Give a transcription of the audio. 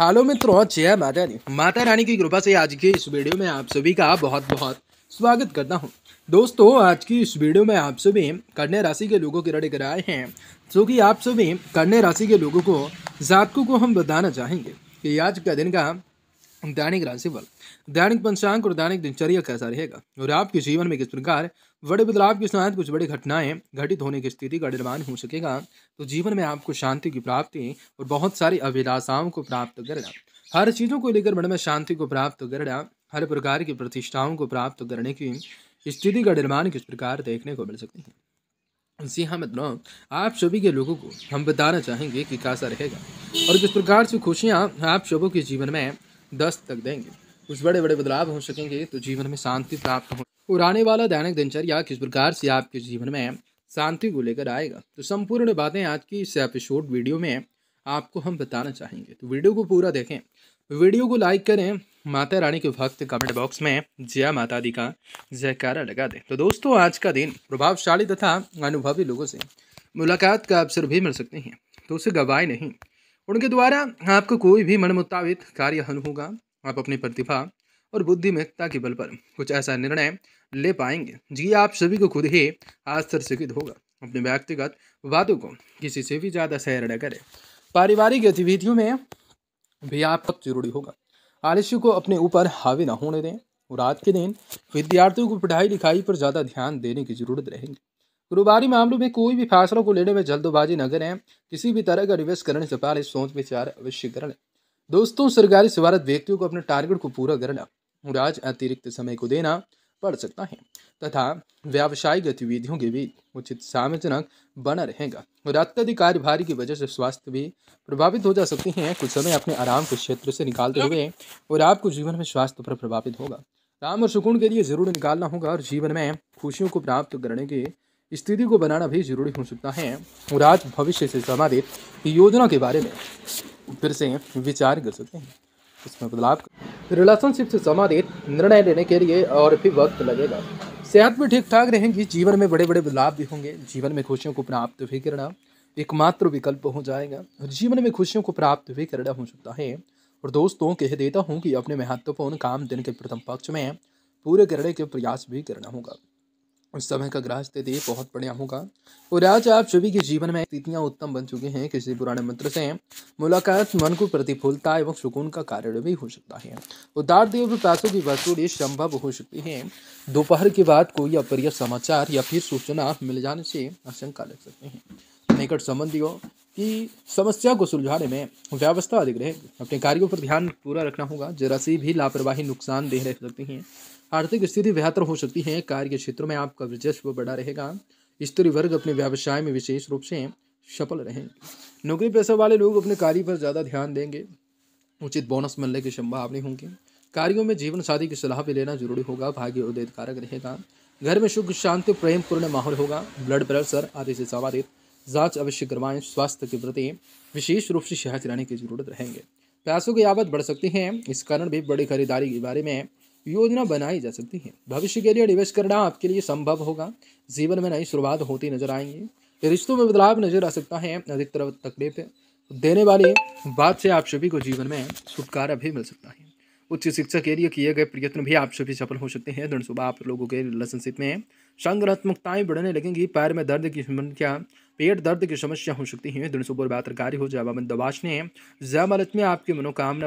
hello मित्रों जय माता रानी माता रानी की कृपा से आज के इस वीडियो में आप सभी का बहुत बहुत स्वागत करता हूं दोस्तों आज की इस वीडियो में आप सभी कन्या राशि के लोगों के रड़े कराए हैं जो कि आप सभी कन्या राशि के लोगों को जातकों को हम बताना चाहेंगे कि आज का दिन का दैनिक राशिफल दैनिक पंचांग और दैनिक दिनचर्या कैसा रहेगा और आपके जीवन में किस प्रकार बड़े बदलाव के साथ कुछ बड़ी घटनाएं घटित होने की स्थिति का निर्माण हो सकेगा तो जीवन में आपको शांति की प्राप्ति और बहुत सारी अभिलाषाओं को प्राप्त करना हर चीज़ों को लेकर मन में शांति को प्राप्त करना हर प्रकार की प्रतिष्ठाओं को प्राप्त करने की स्थिति का निर्माण किस प्रकार देखने को मिल सकती है जी हाँ मित्रों आप सभी के लोगों को हम बताना चाहेंगे कि कैसा रहेगा और किस प्रकार से खुशियाँ आप सबों के जीवन में दस तक देंगे कुछ बड़े बड़े बदलाव हो सकेंगे तो जीवन में शांति प्राप्त हो और आने वाला दैनिक दिनचर्या किस प्रकार से आपके जीवन में शांति को लेकर आएगा तो संपूर्ण बातें आज की इस एपिसोड वीडियो में आपको हम बताना चाहेंगे तो वीडियो को पूरा देखें वीडियो को लाइक करें माता रानी के भक्त कमेंट बॉक्स में जय माता दी का जयकारा लगा दें तो दोस्तों आज का दिन प्रभावशाली तथा अनुभवी लोगों से मुलाकात का अवसर भी मिल सकते हैं तो उसे गवाए नहीं उनके द्वारा आपको कोई भी मुताबित कार्य होगा आप अपनी प्रतिभा और बुद्धिमत्ता के बल पर कुछ ऐसा निर्णय ले पाएंगे जी आप सभी को खुद ही आश्चर्यचकित होगा अपने व्यक्तिगत बातों को किसी से भी ज़्यादा सहर न करें पारिवारिक गतिविधियों में भी आपका जरूरी होगा आलस्य को अपने ऊपर हावी ना होने दें और आज के दिन विद्यार्थियों को पढ़ाई लिखाई पर ज़्यादा ध्यान देने की जरूरत रहेगी कारोबारी मामलों में कोई भी फैसलों को लेने में जल्दबाजी न करें किसी भी तरह का निवेश करने से पहले सोच विचार अवश्य कर लें दोस्तों सरकारी सेवारत व्यक्तियों को अपने टारगेट को पूरा करना और आज अतिरिक्त समय को देना पड़ सकता है तथा व्यावसायिक गतिविधियों के बीच उचित सामजनक बना रहेगा और अत्यधिक कार्यभारी की वजह से स्वास्थ्य भी प्रभावित हो जा सकते हैं कुछ समय अपने आराम के क्षेत्र से निकालते हुए और आपको जीवन में स्वास्थ्य पर प्रभावित होगा राम और सुकून के लिए जरूर निकालना होगा और जीवन में खुशियों को प्राप्त करने के स्थिति को बनाना भी जरूरी हो सकता है और आज भविष्य से संबंधित योजना के बारे में फिर से विचार कर सकते हैं इसमें बदलाव रिलेशनशिप से संबंधित निर्णय लेने के लिए और भी वक्त लगेगा सेहत भी ठीक ठाक रहेंगी जीवन में बड़े बड़े बदलाव भी होंगे जीवन में खुशियों को प्राप्त भी करना एकमात्र विकल्प हो जाएगा और जीवन में खुशियों को प्राप्त भी करना हो सकता है और दोस्तों कह देता हूँ कि अपने महत्वपूर्ण काम दिन के प्रथम पक्ष में पूरे करने के प्रयास भी करना होगा उस समय का ग्रास दे दिए बहुत बढ़िया होगा और आज आप सभी के जीवन में स्थितियाँ उत्तम बन चुके हैं किसी पुराने मंत्र से मुलाकात मन को प्रतिफलता एवं सुकून का कारण भी हो सकता है उदार देव प्रासों की वसूली संभव हो सकती है दोपहर के बाद कोई अप्रिय समाचार या फिर सूचना मिल जाने से आशंका लग सकते हैं निकट संबंधियों कि समस्या को सुलझाने में व्यवस्था अधिक रहेगी अपने कार्यों पर ध्यान पूरा रखना होगा जरा सी भी लापरवाही दे रह सकती है आर्थिक स्थिति बेहतर हो सकती है कार्य क्षेत्र में आपका वर्चस्व बढ़ा रहेगा स्त्री वर्ग अपने व्यवसाय में विशेष रूप से सफल रहेंगे नौकरी पैसा वाले लोग अपने कार्य पर ज़्यादा ध्यान देंगे उचित बोनस मिलने की संभावना होंगी कार्यों में जीवन साथी की सलाह भी लेना जरूरी होगा भाग्य उदयकारक रहेगा घर में सुख शांति प्रेम पूर्ण माहौल होगा ब्लड प्रेशर आदि से संवादित जांच अवश्य करवाएं स्वास्थ्य के प्रति विशेष रूप से शहर चलाने की जरूरत रहेंगे पैसों की आवत बढ़ सकती है इस कारण भी बड़ी खरीदारी के बारे में योजना बनाई जा सकती है भविष्य के लिए निवेश करना आपके लिए संभव होगा जीवन में नई शुरुआत होती नजर आएंगे रिश्तों में बदलाव नजर आ सकता है अधिकतर तकलीफ देने वाली बात से आप सभी को जीवन में छुटकारा भी मिल सकता है उच्च शिक्षा के लिए किए गए प्रयत्न भी आप सभी सफल हो सकते हैं धनशुभ आप लोगों के रिलेशनशिप में संगरात्मकताएं बढ़ने लगेंगी पैर में दर्द की समस्या पेट दर्द की समस्या हो सकती है दृढ़ सुबह बेहतर कार्य हो जाए दबाश ने जयामलत में आपकी मनोकामना